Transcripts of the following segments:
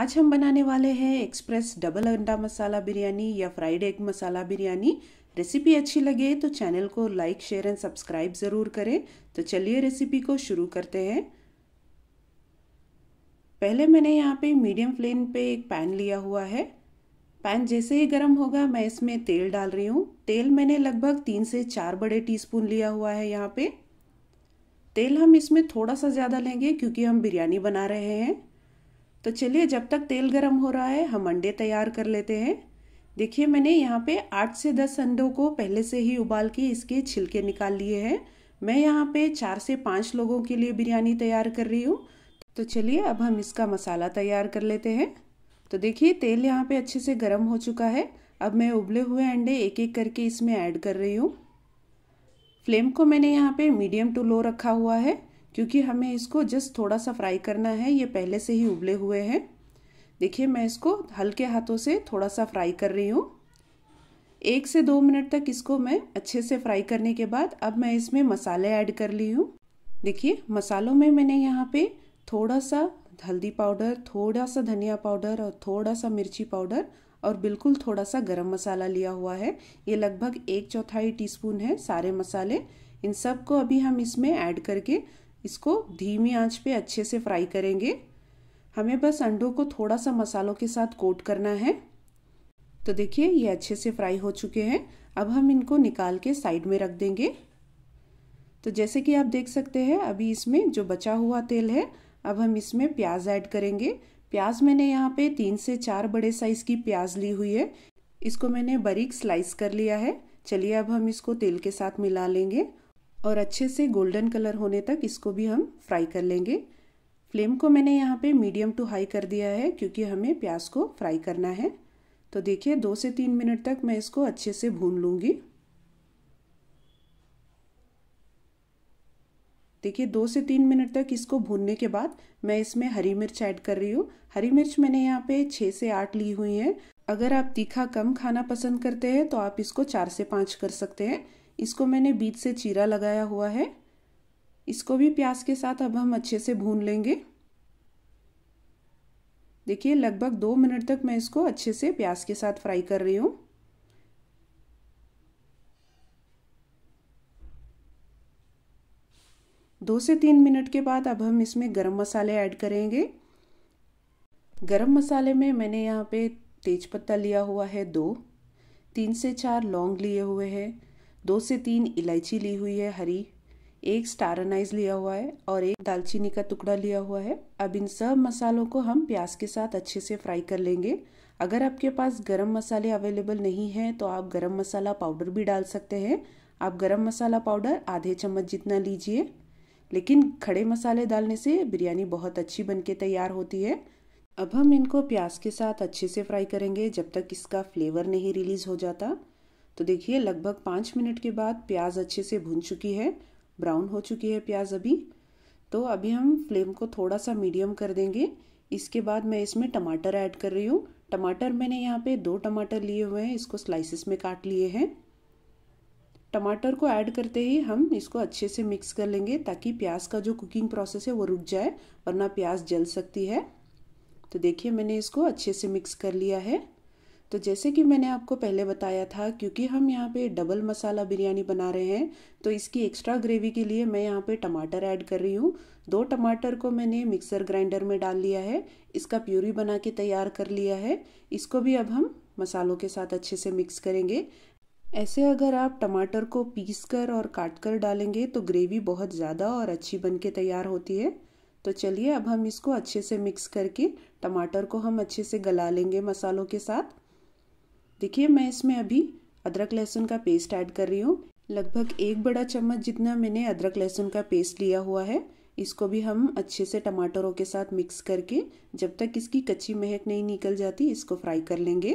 आज हम बनाने वाले हैं एक्सप्रेस डबल अंडा मसाला बिरयानी या fried egg masala biryani recipe अच्छी लगे तो चैनल को लाइक शेयर एंड सब्सक्राइब ज़रूर करें तो चलिए रेसिपी को शुरू करते हैं पहले मैंने यहाँ पे मीडियम फ्लेम पे एक पैन लिया हुआ है पैन जैसे ही गर्म होगा मैं इसमें तेल डाल रही हूँ तेल मैंने लगभग तीन से चार बड़े टी लिया हुआ है यहाँ पे तेल हम इसमें थोड़ा सा ज़्यादा लेंगे क्योंकि हम बिरयानी बना रहे हैं तो चलिए जब तक तेल गर्म हो रहा है हम अंडे तैयार कर लेते हैं देखिए मैंने यहाँ पे आठ से दस अंडों को पहले से ही उबाल के इसके छिलके निकाल लिए हैं मैं यहाँ पे चार से पाँच लोगों के लिए बिरयानी तैयार कर रही हूँ तो चलिए अब हम इसका मसाला तैयार कर लेते हैं तो देखिए तेल यहाँ पे अच्छे से गर्म हो चुका है अब मैं उबले हुए अंडे एक एक करके इसमें ऐड कर रही हूँ फ्लेम को मैंने यहाँ पे मीडियम टू लो रखा हुआ है क्योंकि हमें इसको जस्ट थोड़ा सा फ्राई करना है ये पहले से ही उबले हुए हैं देखिए मैं इसको हल्के हाथों से थोड़ा सा फ्राई कर रही हूँ एक से दो मिनट तक इसको मैं अच्छे से फ्राई करने के बाद अब मैं इसमें मसाले ऐड कर ली हूँ देखिए मसालों में मैंने यहाँ पे थोड़ा सा हल्दी पाउडर थोड़ा सा धनिया पाउडर और थोड़ा सा मिर्ची पाउडर और बिल्कुल थोड़ा सा गरम मसाला लिया हुआ है ये लगभग एक चौथाई टीस्पून है सारे मसाले इन सब को अभी हम इसमें ऐड करके इसको धीमी आंच पे अच्छे से फ्राई करेंगे हमें बस अंडों को थोड़ा सा मसालों के साथ कोट करना है तो देखिए ये अच्छे से फ्राई हो चुके हैं अब हम इनको निकाल के साइड में रख देंगे तो जैसे कि आप देख सकते हैं अभी इसमें जो बचा हुआ तेल है अब हम इसमें प्याज ऐड करेंगे प्याज मैंने यहाँ पे तीन से चार बड़े साइज़ की प्याज ली हुई है इसको मैंने बारीक स्लाइस कर लिया है चलिए अब हम इसको तेल के साथ मिला लेंगे और अच्छे से गोल्डन कलर होने तक इसको भी हम फ्राई कर लेंगे फ्लेम को मैंने यहाँ पे मीडियम टू हाई कर दिया है क्योंकि हमें प्याज को फ्राई करना है तो देखिए दो से तीन मिनट तक मैं इसको अच्छे से भून लूँगी देखिए दो से तीन मिनट तक इसको भूनने के बाद मैं इसमें हरी मिर्च ऐड कर रही हूँ हरी मिर्च मैंने यहाँ पे छः से आठ ली हुई है अगर आप तीखा कम खाना पसंद करते हैं तो आप इसको चार से पाँच कर सकते हैं इसको मैंने बीच से चीरा लगाया हुआ है इसको भी प्याज के साथ अब हम अच्छे से भून लेंगे देखिए लगभग दो मिनट तक मैं इसको अच्छे से प्याज के साथ फ्राई कर रही हूँ दो से तीन मिनट के बाद अब हम इसमें गरम मसाले ऐड करेंगे गरम मसाले में मैंने यहाँ पे तेज पत्ता लिया हुआ है दो तीन से चार लौंग लिए हुए हैं दो से तीन इलायची ली हुई है हरी एक स्टार अनाइज लिया हुआ है और एक दालचीनी का टुकड़ा लिया हुआ है अब इन सब मसालों को हम प्याज के साथ अच्छे से फ्राई कर लेंगे अगर आपके पास गरम मसाले अवेलेबल नहीं हैं तो आप गरम मसाला पाउडर भी डाल सकते हैं आप गरम मसाला पाउडर आधे चम्मच जितना लीजिए लेकिन खड़े मसाले डालने से बिरयानी बहुत अच्छी बनके तैयार होती है अब हम इनको प्याज के साथ अच्छे से फ्राई करेंगे जब तक इसका फ्लेवर नहीं रिलीज़ हो जाता तो देखिए लगभग पाँच मिनट के बाद प्याज अच्छे से भुन चुकी है ब्राउन हो चुकी है प्याज अभी तो अभी हम फ्लेम को थोड़ा सा मीडियम कर देंगे इसके बाद मैं इसमें टमाटर ऐड कर रही हूँ टमाटर मैंने यहाँ पे दो टमाटर लिए हुए हैं इसको स्लाइसिस में काट लिए हैं टमाटर को ऐड करते ही हम इसको अच्छे से मिक्स कर लेंगे ताकि प्याज का जो कुकिंग प्रोसेस है वो रुक जाए वरना प्याज जल सकती है तो देखिए मैंने इसको अच्छे से मिक्स कर लिया है तो जैसे कि मैंने आपको पहले बताया था क्योंकि हम यहाँ पे डबल मसाला बिरयानी बना रहे हैं तो इसकी एक्स्ट्रा ग्रेवी के लिए मैं यहाँ पे टमाटर ऐड कर रही हूँ दो टमाटर को मैंने मिक्सर ग्राइंडर में डाल लिया है इसका प्यूरी बना के तैयार कर लिया है इसको भी अब हम मसालों के साथ अच्छे से मिक्स करेंगे ऐसे अगर आप टमाटर को पीस कर और काट कर डालेंगे तो ग्रेवी बहुत ज़्यादा और अच्छी बन के तैयार होती है तो चलिए अब हम इसको अच्छे से मिक्स करके टमाटर को हम अच्छे से गला लेंगे मसालों के साथ देखिए मैं इसमें अभी अदरक लहसुन का पेस्ट ऐड कर रही हूँ लगभग एक बड़ा चम्मच जितना मैंने अदरक लहसुन का पेस्ट लिया हुआ है इसको भी हम अच्छे से टमाटरों के साथ मिक्स करके जब तक इसकी कच्ची महक नहीं निकल जाती इसको फ्राई कर लेंगे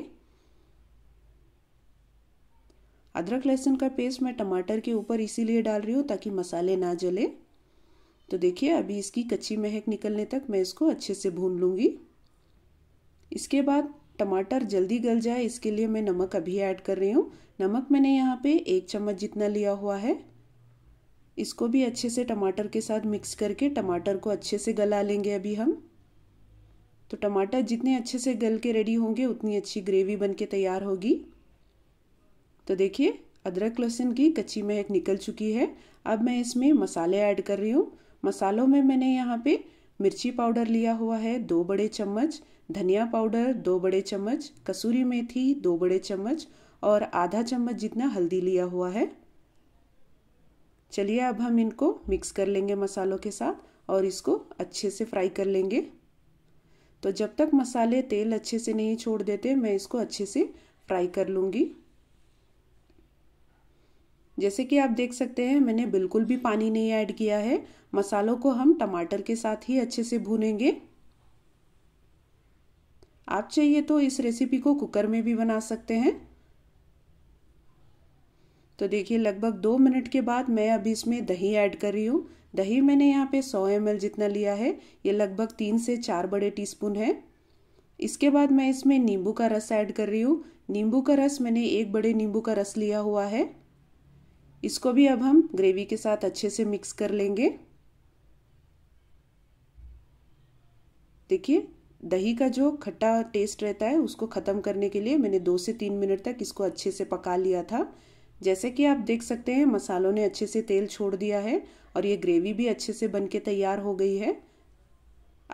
अदरक लहसुन का पेस्ट मैं टमाटर के ऊपर इसीलिए डाल रही हूँ ताकि मसाले ना जले तो देखिए अभी इसकी कच्ची महक निकलने तक मैं इसको अच्छे से भून लूँगी इसके बाद टमाटर जल्दी गल जाए इसके लिए मैं नमक अभी ऐड कर रही हूँ नमक मैंने यहाँ पे एक चम्मच जितना लिया हुआ है इसको भी अच्छे से टमाटर के साथ मिक्स करके टमाटर को अच्छे से गला लेंगे अभी हम तो टमाटर जितने अच्छे से गल के रेडी होंगे उतनी अच्छी ग्रेवी बन के तैयार होगी तो देखिए अदरक लहसुन की कच्ची महक निकल चुकी है अब मैं इसमें मसाले ऐड कर रही हूँ मसालों में मैंने यहाँ पे मिर्ची पाउडर लिया हुआ है दो बड़े चम्मच धनिया पाउडर दो बड़े चम्मच कसूरी मेथी दो बड़े चम्मच और आधा चम्मच जितना हल्दी लिया हुआ है चलिए अब हम इनको मिक्स कर लेंगे मसालों के साथ और इसको अच्छे से फ्राई कर लेंगे तो जब तक मसाले तेल अच्छे से नहीं छोड़ देते मैं इसको अच्छे से फ्राई कर लूँगी जैसे कि आप देख सकते हैं मैंने बिल्कुल भी पानी नहीं ऐड किया है मसालों को हम टमाटर के साथ ही अच्छे से भूनेंगे आप चाहिए तो इस रेसिपी को कुकर में भी बना सकते हैं तो देखिए लगभग दो मिनट के बाद मैं अभी इसमें दही ऐड कर रही हूँ दही मैंने यहाँ पे 100 एम जितना लिया है ये लगभग तीन से चार बड़े टीस्पून है इसके बाद मैं इसमें नींबू का रस ऐड कर रही हूँ नींबू का रस मैंने एक बड़े नींबू का रस लिया हुआ है इसको भी अब हम ग्रेवी के साथ अच्छे से मिक्स कर लेंगे देखिए दही का जो खट्टा टेस्ट रहता है उसको ख़त्म करने के लिए मैंने दो से तीन मिनट तक इसको अच्छे से पका लिया था जैसे कि आप देख सकते हैं मसालों ने अच्छे से तेल छोड़ दिया है और ये ग्रेवी भी अच्छे से बन के तैयार हो गई है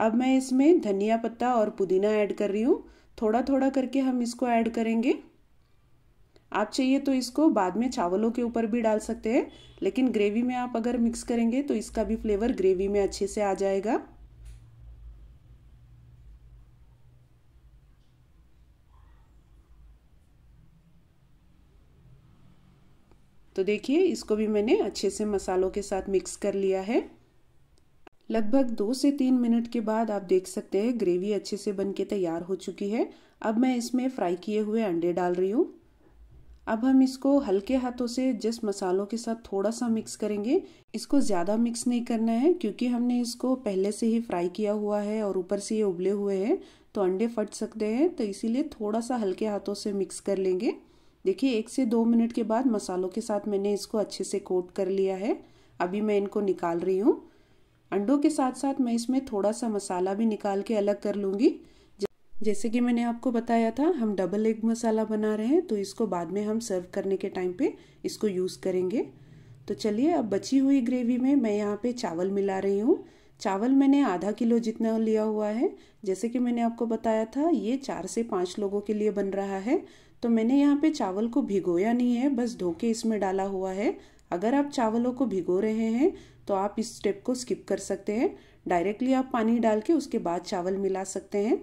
अब मैं इसमें धनिया पत्ता और पुदीना ऐड कर रही हूँ थोड़ा थोड़ा करके हम इसको ऐड करेंगे आप चाहिए तो इसको बाद में चावलों के ऊपर भी डाल सकते हैं लेकिन ग्रेवी में आप अगर मिक्स करेंगे तो इसका भी फ्लेवर ग्रेवी में अच्छे से आ जाएगा तो देखिए इसको भी मैंने अच्छे से मसालों के साथ मिक्स कर लिया है लगभग दो से तीन मिनट के बाद आप देख सकते हैं ग्रेवी अच्छे से बन के तैयार हो चुकी है अब मैं इसमें फ्राई किए हुए अंडे डाल रही हूँ अब हम इसको हल्के हाथों से जस्ट मसालों के साथ थोड़ा सा मिक्स करेंगे इसको ज़्यादा मिक्स नहीं करना है क्योंकि हमने इसको पहले से ही फ्राई किया हुआ है और ऊपर से ये उबले हुए हैं तो अंडे फट सकते हैं तो इसीलिए थोड़ा सा हल्के हाथों से मिक्स कर लेंगे देखिए एक से दो मिनट के बाद मसालों के साथ मैंने इसको अच्छे से कोट कर लिया है अभी मैं इनको निकाल रही हूँ अंडों के साथ साथ मैं इसमें थोड़ा सा मसाला भी निकाल के अलग कर लूँगी जैसे कि मैंने आपको बताया था हम डबल एग मसाला बना रहे हैं तो इसको बाद में हम सर्व करने के टाइम पे इसको यूज़ करेंगे तो चलिए अब बची हुई ग्रेवी में मैं यहाँ पे चावल मिला रही हूँ चावल मैंने आधा किलो जितना लिया हुआ है जैसे कि मैंने आपको बताया था ये चार से पाँच लोगों के लिए बन रहा है तो मैंने यहाँ पे चावल को भिगोया नहीं है बस धो के इसमें डाला हुआ है अगर आप चावलों को भिगो रहे हैं तो आप इस स्टेप को स्किप कर सकते हैं डायरेक्टली आप पानी डाल के उसके बाद चावल मिला सकते हैं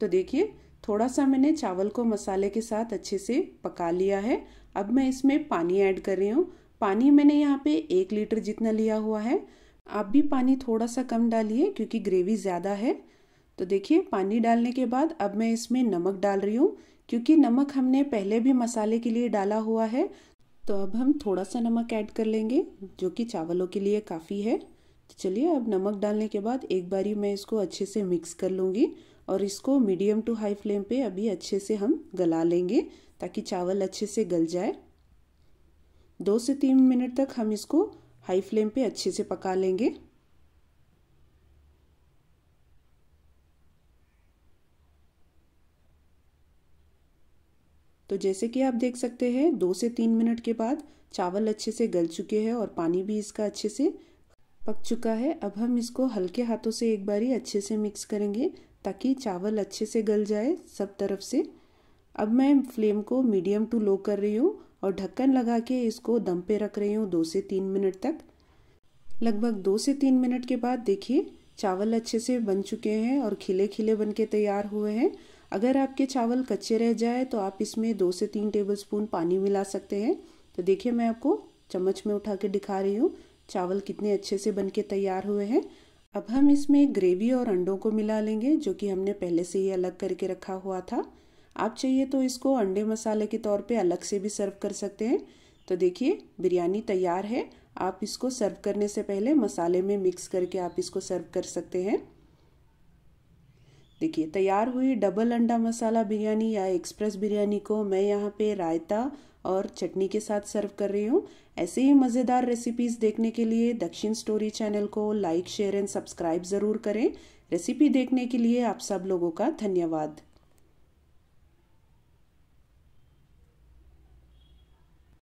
तो देखिए थोड़ा सा मैंने चावल को मसाले के साथ अच्छे से पका लिया है अब मैं इसमें पानी ऐड कर रही हूँ पानी मैंने यहाँ पे एक लीटर जितना लिया हुआ है आप भी पानी थोड़ा सा कम डालिए क्योंकि ग्रेवी ज़्यादा है तो देखिए पानी डालने के बाद अब मैं इसमें नमक डाल रही हूँ क्योंकि नमक हमने पहले भी मसाले के लिए डाला हुआ है तो अब हम थोड़ा सा नमक ऐड कर लेंगे जो कि चावलों के लिए काफ़ी है तो चलिए अब नमक डालने के बाद एक बारी मैं इसको अच्छे से मिक्स कर लूँगी और इसको मीडियम टू हाई फ्लेम पे अभी अच्छे से हम गला लेंगे ताकि चावल अच्छे से गल जाए दो से तीन मिनट तक हम इसको हाई फ्लेम पे अच्छे से पका लेंगे तो जैसे कि आप देख सकते हैं दो से तीन मिनट के बाद चावल अच्छे से गल चुके हैं और पानी भी इसका अच्छे से पक चुका है अब हम इसको हल्के हाथों से एक बारी अच्छे से मिक्स करेंगे ताकि चावल अच्छे से गल जाए सब तरफ से अब मैं फ्लेम को मीडियम टू लो कर रही हूँ और ढक्कन लगा के इसको दम पे रख रही हूँ दो से तीन मिनट तक लगभग दो से तीन मिनट के बाद देखिए चावल अच्छे से बन चुके हैं और खिले खिले बन के तैयार हुए हैं अगर आपके चावल कच्चे रह जाए तो आप इसमें दो से तीन टेबलस्पून पानी मिला सकते हैं तो देखिए मैं आपको चम्मच में उठा के दिखा रही हूँ चावल कितने अच्छे से बनके तैयार हुए हैं अब हम इसमें ग्रेवी और अंडों को मिला लेंगे जो कि हमने पहले से ही अलग करके रखा हुआ था आप चाहिए तो इसको अंडे मसाले के तौर पे अलग से भी सर्व कर सकते हैं तो देखिए बिरयानी तैयार है आप इसको सर्व करने से पहले मसाले में मिक्स करके आप इसको सर्व कर सकते हैं देखिए तैयार हुई डबल अंडा मसाला बिरयानी या एक्सप्रेस बिरयानी को मैं यहाँ पे रायता और चटनी के साथ सर्व कर रही हूँ ऐसे ही मज़ेदार रेसिपीज़ देखने के लिए दक्षिण स्टोरी चैनल को लाइक शेयर एंड सब्सक्राइब ज़रूर करें रेसिपी देखने के लिए आप सब लोगों का धन्यवाद